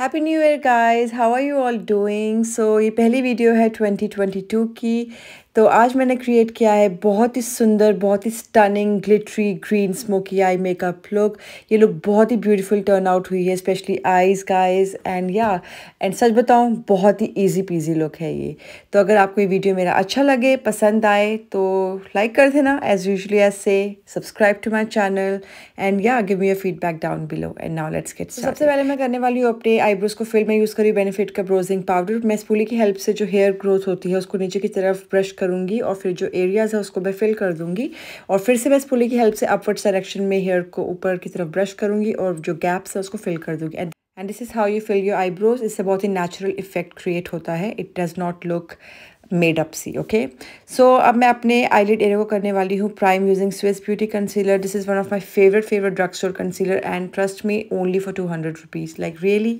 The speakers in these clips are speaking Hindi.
happy new year guys how are you all doing so ये पहली वीडियो है 2022 की तो आज मैंने क्रिएट किया है बहुत ही सुंदर बहुत ही stunning glittery green smoky eye makeup look ये लुक बहुत ही ब्यूटीफुल टर्न आउट हुई है specially eyes guys and yeah and सच बताऊँ बहुत ही ईजी पीजी लुक है ये तो अगर आपको ये वीडियो मेरा अच्छा लगे पसंद आए तो लाइक कर देना as usually as say subscribe to my channel and yeah give me your feedback down below and now let's get सबसे पहले मैं करने वाली हूँ अपने आईब्रोज को फिल्म में यूज़ करी बेनिफिट का ब्रोजिंग पाउडर मैं स्पूली की हेल्प से जो हेयर ग्रोथ होती है उसको नीचे की तरफ ब्रश करूँगी और फिर जो एरियाज़ है उसको मैं फिल कर दूँगी और फिर से मैं इस पुली की हेल्प से अपवर्ड डायरेक्शन में हेयर को ऊपर की तरफ ब्रश करूँगी और जो गैप्स है उसको फिल कर दूँगी and and this is how you fill your eyebrows इससे बहुत ही नेचुरल इफेक्ट क्रिएट होता है it does not look made up see okay so अब मैं अपने आईलेट एरिया को करने वाली हूँ prime using Swiss Beauty concealer this is one of my favourite favourite drug store concealer and trust me only for two hundred rupees like really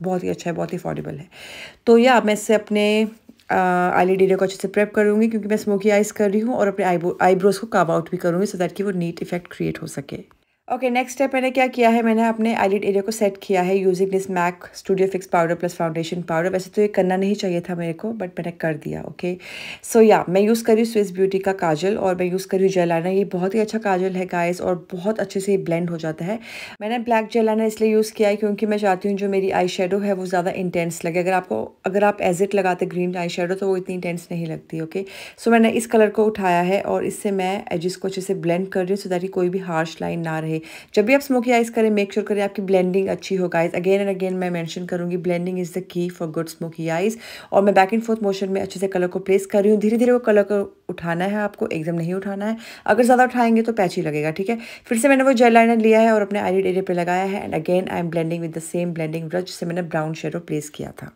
बहुत ही अच्छा है बहुत ही अफोर्डेबल है तो या मैं इससे अपने आईली डेरे को अच्छे से प्रेप करूँगी क्योंकि मैं स्मोकी आइज़ कर रही हूँ और अपने आईब्रोज को काव आउट भी करूँगी सो दैट कि वो नीट इफेक्ट क्रिएट हो सके ओके नेक्स्ट स्टेप मैंने क्या किया है मैंने अपने आईलिड एरिया को सेट किया है using this MAC studio fix powder plus foundation powder वैसे तो ये करना नहीं चाहिए था मेरे को बट मैंने कर दिया ओके सो या मैं यूज़ करी स्विस ब्यूटी का काजल और मैं यूज़ करी जेल लाइनर ये बहुत ही अच्छा काजल है गाइस और बहुत अच्छे से ब्लेंड हो जाता है मैंने ब्लैक जेल लाइनर इसलिए यूज़ किया है क्योंकि मैं चाहती हूँ जो मेरी आई शेडो है वो ज़्यादा इंटेंस लगे अगर आपको अगर आप एज इट लगाते ग्रीन आई शेडो तो वो इतनी इंटेंस नहीं लगती ओके सो मैंने इस कलर को उठाया है और इससे मैं एजिस को अच्छे से ब्लेंड कर रही हूँ सो दैट कोई भी हार्श लाइन ना रहे जब भी आप स्मोकी आइज़ करें मेक श्योर करें आपकी ब्लेंडिंग अच्छी हो गाइज अगेन एंड अगेन मैं मैंशन करूँगी blending is the key for good smoky eyes और मैं बैक एंड फोर्थ मोशन में अच्छे से कलर को प्लेस कर रही हूँ धीरे धीरे वो कलर को उठाना है आपको एकदम नहीं उठाना है अगर ज़्यादा उठाएंगे तो पैच ही लगेगा ठीक है फिर से मैंने वो जेल लाइनर लिया है और अपने आईलेट एरिया पर लगाया है and again I am blending with the same blending brush से मैंने ब्राउन शेडो प्लेस किया था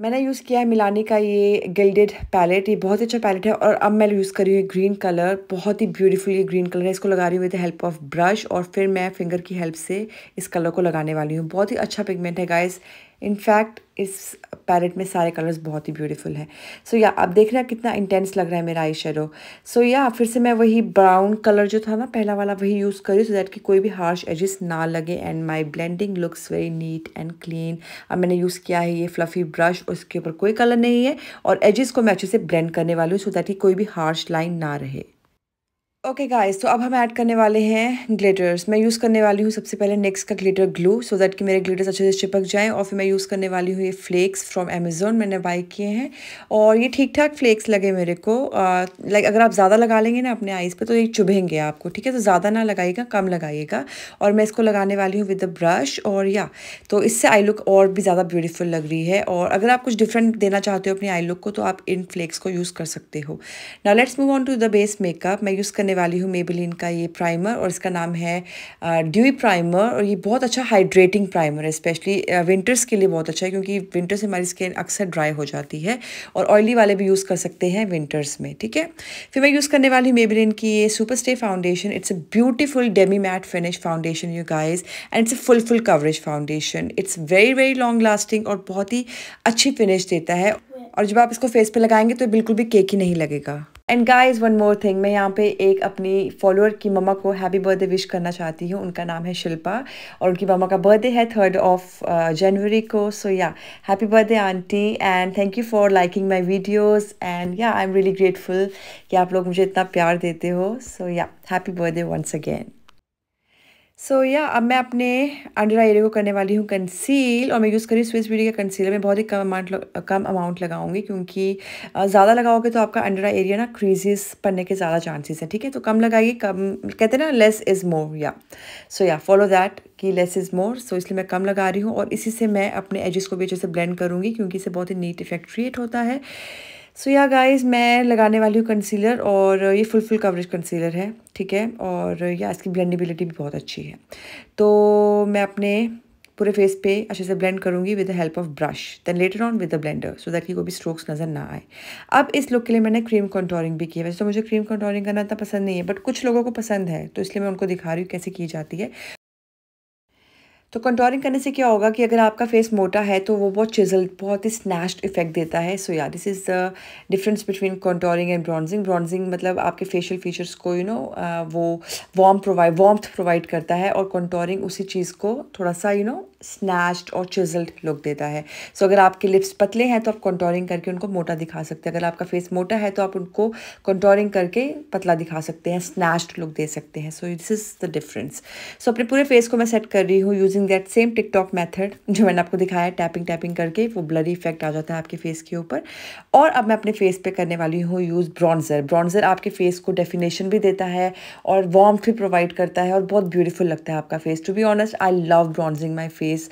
मैंने यूज़ किया है मिलानी का ये गिल्डेड पैलेट ये बहुत ही अच्छा पैलेट है और अब मैं यूज़ कर रही हूँ ग्रीन कलर बहुत ही ब्यूटीफुल ये ग्रीन कलर है इसको लगा रही हूँ विद हेल्प ऑफ ब्रश और फिर मैं फिंगर की हेल्प से इस कलर को लगाने वाली हूँ बहुत ही अच्छा पिगमेंट है गाइस इनफैक्ट इस पैलेट में सारे कलर्स बहुत ही ब्यूटीफुल हैं सो या आप देख रहे हैं कितना इंटेंस लग रहा है मेरा आई शेडो सो या फिर से मैं वही ब्राउन कलर जो था ना पहला वाला वही यूज़ करी सो दैट कि कोई भी हार्श एजिस ना लगे and my blending looks very neat and clean अब मैंने यूज़ किया है ये फ्लफ़ी ब्रश उसके ऊपर कोई कलर नहीं है और एजिस को मैं अच्छे से ब्लेंड करने वाली हूँ सो दैट कि कोई भी हार्श लाइन ना रहे ओके गाइस तो अब हम ऐड करने वाले हैं ग्लिटर्स मैं यूज़ करने वाली हूँ सबसे पहले नेक्स का ग्लिटर ग्लू सो दैट कि मेरे ग्लिटर्स अच्छे से चिपक जाएं और फिर मैं यूज़ करने वाली हूँ ये फ्लेक्स फ्रॉम अमेज़ोन मैंने बाय किए हैं और ये ठीक ठाक फ्लेक्स लगे मेरे को लाइक अगर आप ज़्यादा लगा लेंगे ना अपने आइज़ पर तो ये चुभेंगे आपको ठीक है तो ज़्यादा ना लगाइएगा कम लगाइएगा और मैं इसको लगाने वाली हूँ विद अ ब्रश और या तो इससे आई लुक और भी ज़्यादा ब्यूटीफुल लग रही है और अगर आप कुछ डिफरेंट देना चाहते हो अपनी आई लुक को तो आप इन फ्लेक्स को यूज़ कर सकते हो ना let's move on to the base makeup मैं यूज़ करने वाली हूँ मेबिलिन का ये प्राइमर और इसका नाम है ड्यू प्राइमर और ये बहुत अच्छा हाइड्रेटिंग प्राइमर है स्पेशली विंटर्स के लिए बहुत अच्छा है क्योंकि विंटर्स हमारी स्किन अक्सर ड्राई हो जाती है और ऑयली वाले भी यूज़ कर सकते हैं विंटर्स में ठीक है फिर मैं यूज़ करने वाली हूँ मेबेलिन की ये super stay foundation it's a beautiful demi matte finish foundation you guys and it's a full full coverage foundation it's very very long lasting और बहुत ही अच्छी फिनिश देता है और जब आप इसको फेस पे लगाएंगे तो बिल्कुल भी केक ही नहीं लगेगा and guys one more thing मैं यहाँ पे एक अपनी फॉलोअर की ममा को हैप्पी बर्थडे विश करना चाहती हूँ उनका नाम है शिल्पा और उनकी ममा का बर्थडे है थर्ड ऑफ जनवरी को so yeah happy birthday aunty and thank you for liking my videos and yeah I am really grateful कि आप लोग मुझे इतना प्यार देते हो so yeah happy birthday once again so so, yeah yeah, अब मैं अपने अंडर आई एरिया को करने वाली हूँ कंसील और मैं यूज़ करी स्विस ब्यूटी का कंसीलर मैं बहुत ही कम अमाउंट कम अमाउंट लगाऊंगी क्योंकि ज़्यादा लगाओगे तो आपका अंडर आई एरिया ना क्रीजेस पड़ने के ज़्यादा चांसेस हैं ठीक है तो कम लगाइए कम कहते हैं ना less is more yeah so yeah follow that कि लेस इज़ मोर सो इसलिए मैं कम लगा रही हूँ और इसी से मैं अपने एजेस को भी अच्छे से ब्लेंड करूँगी क्योंकि इसे बहुत ही नीट इफेक्ट क्रिएट होता है सो या गाइस मैं लगाने वाली हूँ कंसीलर और ये फुल फुल कवरेज कंसीलर है ठीक है और या इसकी ब्लेंडेबिलिटी भी बहुत अच्छी है तो मैं अपने पूरे फेस पे अच्छे से ब्लेंड करूँगी with the help of brush then later on with the blender so that कि कोई भी स्ट्रोक्स नज़र ना आए अब इस लुक के लिए मैंने क्रीम कंटोरिंग भी की है वैसे तो मुझे क्रीम कंटोरिंग करना इतना पसंद नहीं है बट कुछ लोगों को पसंद है तो इसलिए मैं उनको दिखा रही हूँ कैसे की जाती है तो कंटोरिंग करने से क्या होगा कि अगर आपका फेस मोटा है तो वो बहुत चिजल बहुत ही स्नैश्ड इफेक्ट देता है so yeah this is the difference between contouring and bronzing bronzing मतलब आपके फेशियल फीचर्स को you you know know, uh, वो वार्म प्रोवाइड वार्म प्रोवाइड करता है और कंटोरिंग उसी चीज़ को थोड़ा सा you you know know, snatched और चिजल्ड लुक देता है सो so, अगर आपके लिप्स पतले हैं तो आप कंटोरिंग करके उनको मोटा दिखा सकते हैं अगर आपका फेस मोटा है तो आप उनको कंटोरिंग करके पतला दिखा सकते हैं स्नैश्ड लुक दे सकते हैं so this is the difference so अपने पूरे फेस को मैं सेट कर रही हूँ using that same TikTok method जो मैंने आपको दिखाया टैपिंग टैपिंग करके वो ब्लरी इफेक्ट आ जाता है आपके फेस के ऊपर और अब मैं अपने फेस पर करने वाली हूँ यूज़ ब्रॉन्ज़र ब्रॉन्ज़र आपके फेस को डेफिनेशन भी देता है और वार्म भी प्रोवाइड करता है और बहुत ब्यूटीफुल लगता है आपका face to be honest I love bronzing my face face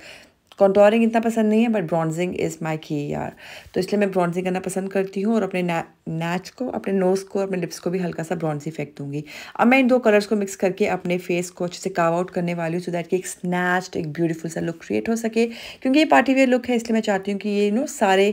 contouring इतना पसंद नहीं है बट ब्रॉन्जिंग इज़ माई की यार तो इसलिए मैं ब्रॉन्जिंग करना पसंद करती हूँ और अपने नैच को अपने नोज को अपने लिप्स को भी हल्का सा ब्रॉन्ज इफेक्ट दूंगी अब मैं इन दो कलर्स को मिक्स करके अपने फेस को अच्छे से काव आउट करने वाली हूँ सो दैट कि एक स्नैच्ड एक ब्यूटीफुल सा लुक क्रिएट हो सके क्योंकि ये पार्टी वेयर लुक है इसलिए मैं चाहती हूँ कि ये नो सारे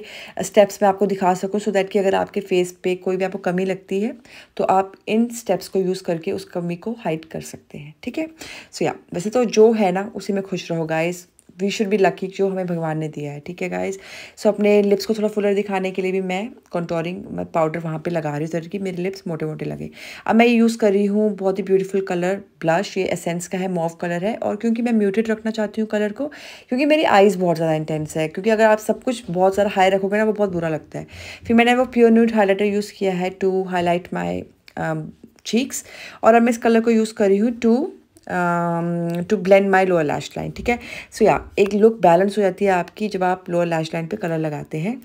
स्टेप्स मैं आपको दिखा सकूँ सो दैट कि अगर आपके फेस पे कोई भी आपको कमी लगती है तो आप इन स्टेप्स को यूज़ करके उस कमी को हाइड कर सकते हैं ठीक है सो या वैसे तो जो है ना उसी में खुश रहो गाइस वी शुड भी लकी जो हमें भगवान ने दिया है ठीक है गाइज सो so, अपने लिप्स को थोड़ा फुलर दिखाने के लिए भी मैं कॉन्टोरिंग पाउडर वहाँ पे लगा रही हूँ ताकि मेरे लिप्स मोटे मोटे लगे अब मैं ये यूज़ कर रही हूँ बहुत ही ब्यूटीफुल कलर ब्लश ये एसेंस का है मॉव कलर है और क्योंकि मैं म्यूटेड रखना चाहती हूँ कलर को क्योंकि मेरी आइज़ बहुत ज़्यादा इंटेंस है क्योंकि अगर आप सब कुछ बहुत ज़्यादा हाई रखोगे ना वो बहुत बुरा लगता है फिर मैंने वो प्योर न्यूट हाईलाइटर यूज़ किया है टू हाईलाइट माई चीक्स और अब मैं इस कलर को यूज़ कर रही हूँ to to blend my lower lash line ठीक है सो so, या yeah, एक लुक बैलेंस हो जाती है आपकी जब आप लोअर लैश लाइन पर कलर लगाते हैं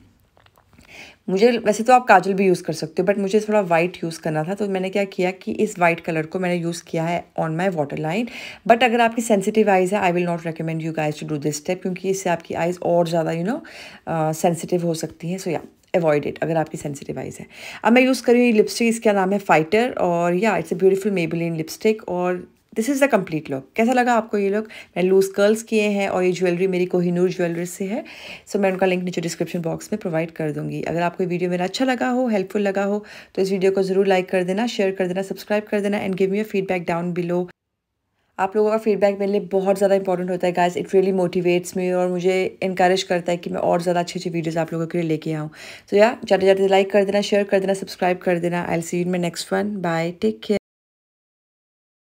मुझे वैसे तो आप काजल भी यूज़ कर सकते हो बट मुझे थोड़ा वाइट यूज़ करना था तो मैंने क्या किया कि इस वाइट कलर को मैंने यूज़ किया है on my water line but अगर आपकी सेंसिटिव आइज़ है I will not recommend you guys to do this step क्योंकि इससे आपकी आइज़ और ज़्यादा यू नो सेंसिटिव हो सकती हैं सो या अवॉइड इट अगर आपकी सेंसिटिव आइज है अब मैं यूज़ कर रही हूँ लिपस्टिक इसका नाम है फाइटर और yeah it's a beautiful Maybelline lipstick और this is the complete look कैसा लगा आपको ये लुक मैंने लूज कर्ल्स किए हैं और ये ज्वेलरी मेरी कोहिनूर ज्वेलरी से है सो so, मैं उनका लिंक नीचे डिस्क्रिप्शन बॉक्स में प्रोवाइड कर दूँगी अगर आपको वीडियो मेरा अच्छा लगा हो हेल्पफुल लगा हो तो इस वीडियो को ज़रूर लाइक कर देना शेयर कर देना सब्सक्राइब कर देना and give me your feedback down below आप लोगों का फीडबैक मेरे लिए बहुत ज़्यादा इंपॉर्टेंट होता है guys it really motivates me और मुझे इंकरेज करता है कि मैं और ज़्यादा अच्छी अच्छी वीडियोस आप लोगों के लिए लेके आऊँ तो या जाते जाते लाइक कर देना शेयर कर देना सब्सक्राइब कर देना आई सी इन में next one bye take care